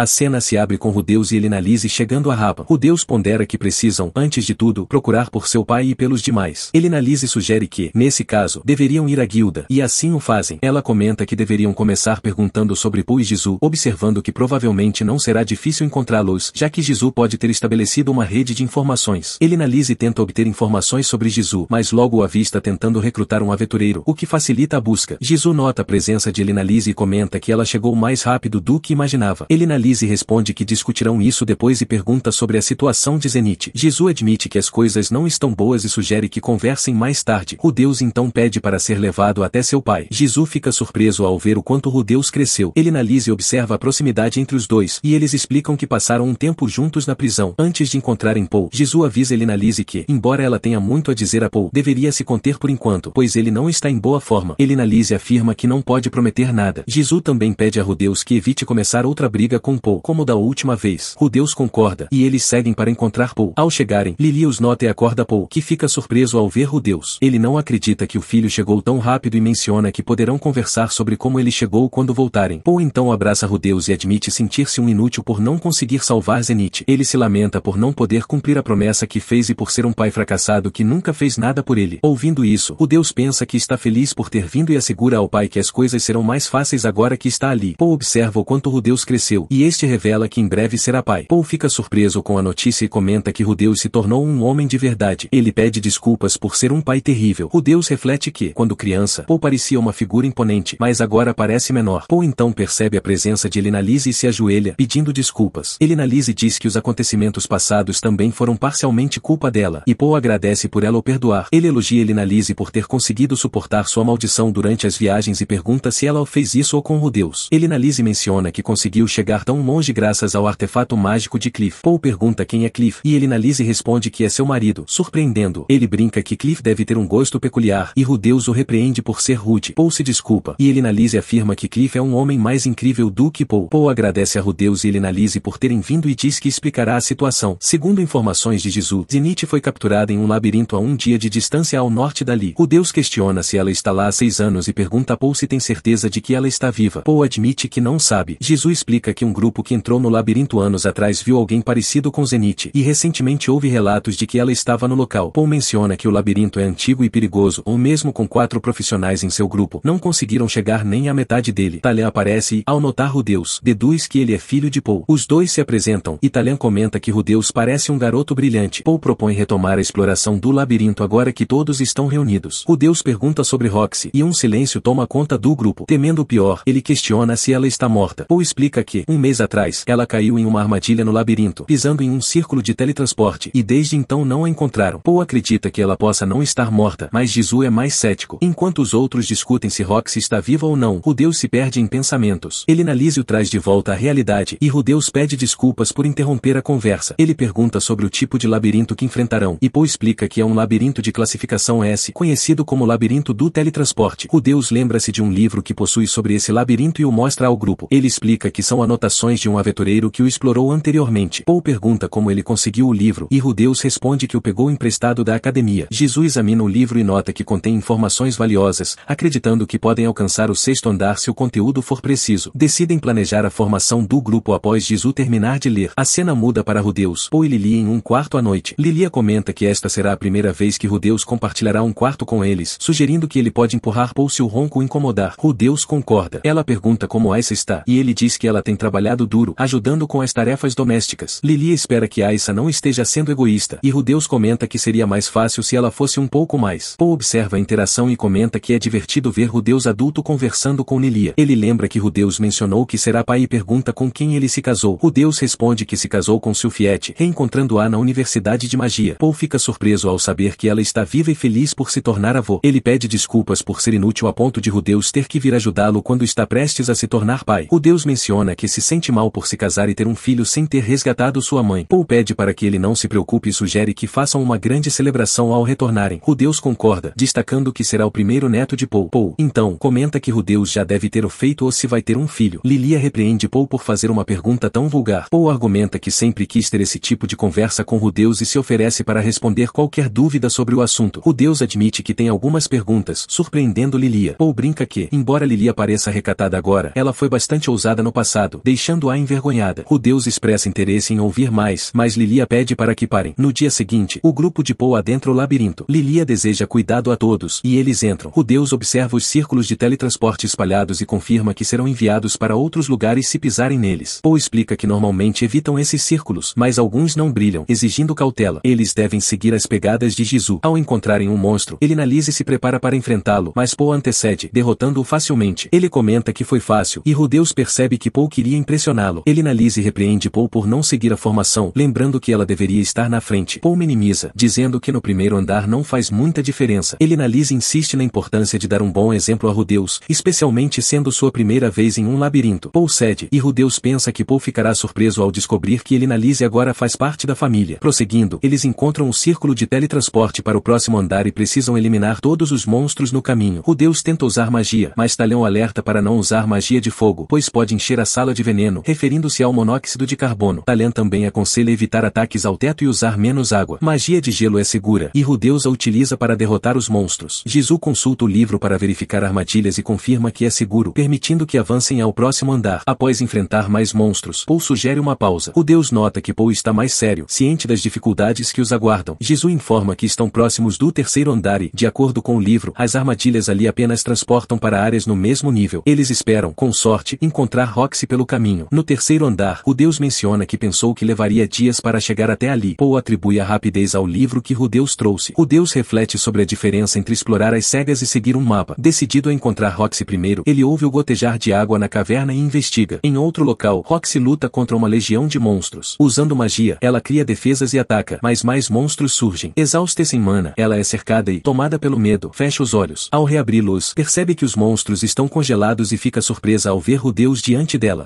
A cena se abre com Rudeus e Elinalise chegando a Rapa. Rudeus pondera que precisam, antes de tudo, procurar por seu pai e pelos demais. Elinalise sugere que, nesse caso, deveriam ir à guilda, e assim o fazem. Ela comenta que deveriam começar perguntando sobre Pu e Jizu, observando que provavelmente não será difícil encontrá-los, já que Jizu pode ter estabelecido uma rede de informações. Elinalise tenta obter informações sobre Jizu, mas logo o avista tentando recrutar um aventureiro, o que facilita a busca. Jizu nota a presença de Elinalise e comenta que ela chegou mais rápido do que imaginava. Elinalise Elise responde que discutirão isso depois e pergunta sobre a situação de Zenith. Jesus admite que as coisas não estão boas e sugere que conversem mais tarde. Rudeus então pede para ser levado até seu pai. Jesus fica surpreso ao ver o quanto Rudeus cresceu. Ele na Lise observa a proximidade entre os dois, e eles explicam que passaram um tempo juntos na prisão. Antes de encontrarem Paul, Jesus avisa ele Lise que, embora ela tenha muito a dizer a Paul, deveria se conter por enquanto, pois ele não está em boa forma. Ele Lise afirma que não pode prometer nada. Jesus também pede a Rudeus que evite começar outra briga com Paul como da última vez. Rudeus concorda e eles seguem para encontrar Paul. Ao chegarem, Lilius nota e acorda Paul, que fica surpreso ao ver Rudeus. Ele não acredita que o filho chegou tão rápido e menciona que poderão conversar sobre como ele chegou quando voltarem. Paul então abraça Rudeus e admite sentir-se um inútil por não conseguir salvar Zenith. Ele se lamenta por não poder cumprir a promessa que fez e por ser um pai fracassado que nunca fez nada por ele. Ouvindo isso, Rudeus pensa que está feliz por ter vindo e assegura ao pai que as coisas serão mais fáceis agora que está ali. Paul observa o quanto Rudeus cresceu e e este revela que em breve será pai. Paul fica surpreso com a notícia e comenta que Rudeus se tornou um homem de verdade. Ele pede desculpas por ser um pai terrível. Rudeus reflete que, quando criança, Paul parecia uma figura imponente, mas agora parece menor. Paul então percebe a presença de Elinalise e se ajoelha, pedindo desculpas. Elinalise diz que os acontecimentos passados também foram parcialmente culpa dela, e Paul agradece por ela o perdoar. Ele elogia Elinalise por ter conseguido suportar sua maldição durante as viagens e pergunta se ela fez isso ou com Rudeus. Elinalise menciona que conseguiu chegar tão longe graças ao artefato mágico de Cliff. Paul pergunta quem é Cliff e ele e responde que é seu marido, surpreendendo. Ele brinca que Cliff deve ter um gosto peculiar e Rudeus o repreende por ser rude. Paul se desculpa e ele e afirma que Cliff é um homem mais incrível do que Paul. Paul agradece a Rudeus e ele analisa por terem vindo e diz que explicará a situação. Segundo informações de Jesus, Zenith foi capturada em um labirinto a um dia de distância ao norte dali. Rudeus questiona se ela está lá há seis anos e pergunta a Paul se tem certeza de que ela está viva. Paul admite que não sabe. Jesus explica que um grupo que entrou no labirinto anos atrás viu alguém parecido com Zenith e recentemente houve relatos de que ela estava no local. Paul menciona que o labirinto é antigo e perigoso ou mesmo com quatro profissionais em seu grupo não conseguiram chegar nem à metade dele. Talian aparece e, ao notar Rudeus, deduz que ele é filho de Paul. Os dois se apresentam e Talian comenta que Rudeus parece um garoto brilhante. Paul propõe retomar a exploração do labirinto agora que todos estão reunidos. Rudeus pergunta sobre Roxy e um silêncio toma conta do grupo. Temendo o pior, ele questiona se ela está morta. Paul explica que um mês mês atrás ela caiu em uma armadilha no labirinto, pisando em um círculo de teletransporte, e desde então não a encontraram. Paul acredita que ela possa não estar morta, mas Jizu é mais cético. Enquanto os outros discutem se Roxy está viva ou não, Rudeus se perde em pensamentos. Ele analisa o traz de volta à realidade, e Rudeus pede desculpas por interromper a conversa. Ele pergunta sobre o tipo de labirinto que enfrentarão, e Paul explica que é um labirinto de classificação S, conhecido como labirinto do teletransporte. Rudeus lembra-se de um livro que possui sobre esse labirinto e o mostra ao grupo. Ele explica que são anotações informações de um aventureiro que o explorou anteriormente. Paul pergunta como ele conseguiu o livro e Rudeus responde que o pegou emprestado da academia. Jesus examina o livro e nota que contém informações valiosas, acreditando que podem alcançar o sexto andar se o conteúdo for preciso. Decidem planejar a formação do grupo após Jesus terminar de ler. A cena muda para Rudeus, ou e Lili em um quarto à noite. Lilia comenta que esta será a primeira vez que Rudeus compartilhará um quarto com eles, sugerindo que ele pode empurrar Paul se o ronco incomodar. Rudeus concorda. Ela pergunta como essa está, e ele diz que ela tem trabalhado trabalhado duro, ajudando com as tarefas domésticas. Lilia espera que Aissa não esteja sendo egoísta, e Rudeus comenta que seria mais fácil se ela fosse um pouco mais. Poe observa a interação e comenta que é divertido ver Rudeus adulto conversando com Lilia. Ele lembra que Rudeus mencionou que será pai e pergunta com quem ele se casou. Rudeus responde que se casou com Silfiette, reencontrando-a na Universidade de Magia. Poe fica surpreso ao saber que ela está viva e feliz por se tornar avô. Ele pede desculpas por ser inútil a ponto de Rudeus ter que vir ajudá-lo quando está prestes a se tornar pai. Rudeus menciona que se sente sente mal por se casar e ter um filho sem ter resgatado sua mãe. Paul pede para que ele não se preocupe e sugere que façam uma grande celebração ao retornarem. Rudeus concorda, destacando que será o primeiro neto de Paul. Paul, então, comenta que Rudeus já deve ter o feito ou se vai ter um filho. Lilia repreende Paul por fazer uma pergunta tão vulgar. Paul argumenta que sempre quis ter esse tipo de conversa com Rudeus e se oferece para responder qualquer dúvida sobre o assunto. Rudeus admite que tem algumas perguntas, surpreendendo Lilia. Paul brinca que, embora Lilia pareça recatada agora, ela foi bastante ousada no passado, deixando deixando-a envergonhada. Rudeus expressa interesse em ouvir mais, mas Lilia pede para que parem. No dia seguinte, o grupo de Poe adentra o labirinto. Lilia deseja cuidado a todos, e eles entram. Rudeus observa os círculos de teletransporte espalhados e confirma que serão enviados para outros lugares se pisarem neles. Poe explica que normalmente evitam esses círculos, mas alguns não brilham, exigindo cautela. Eles devem seguir as pegadas de Jizu. Ao encontrarem um monstro, ele analisa e se prepara para enfrentá-lo, mas Poe antecede, derrotando-o facilmente. Ele comenta que foi fácil, e Rudeus percebe que Poe queria pressioná-lo. Ele analisa e repreende Paul por não seguir a formação, lembrando que ela deveria estar na frente. Paul minimiza, dizendo que no primeiro andar não faz muita diferença. Ele analisa e insiste na importância de dar um bom exemplo a Rudeus, especialmente sendo sua primeira vez em um labirinto. Paul cede, e Rudeus pensa que Paul ficará surpreso ao descobrir que ele analise agora faz parte da família. Prosseguindo, eles encontram um círculo de teletransporte para o próximo andar e precisam eliminar todos os monstros no caminho. Rudeus tenta usar magia, mas Talhão alerta para não usar magia de fogo, pois pode encher a sala de veneno veneno, referindo-se ao monóxido de carbono. Talen também aconselha evitar ataques ao teto e usar menos água. Magia de gelo é segura, e Rudeus a utiliza para derrotar os monstros. Jizu consulta o livro para verificar armadilhas e confirma que é seguro, permitindo que avancem ao próximo andar. Após enfrentar mais monstros, Paul sugere uma pausa. Rudeus nota que Paul está mais sério, ciente das dificuldades que os aguardam. Jizu informa que estão próximos do terceiro andar e, de acordo com o livro, as armadilhas ali apenas transportam para áreas no mesmo nível. Eles esperam, com sorte, encontrar Roxy pelo caminho caminho. No terceiro andar, o Deus menciona que pensou que levaria dias para chegar até ali, ou atribui a rapidez ao livro que Rudeus trouxe. O Deus reflete sobre a diferença entre explorar as cegas e seguir um mapa. Decidido a encontrar Roxy primeiro, ele ouve o gotejar de água na caverna e investiga. Em outro local, Roxy luta contra uma legião de monstros. Usando magia, ela cria defesas e ataca, mas mais monstros surgem. Exausta sem mana, ela é cercada e, tomada pelo medo, fecha os olhos. Ao reabri-los, percebe que os monstros estão congelados e fica surpresa ao ver Rudeus diante dela.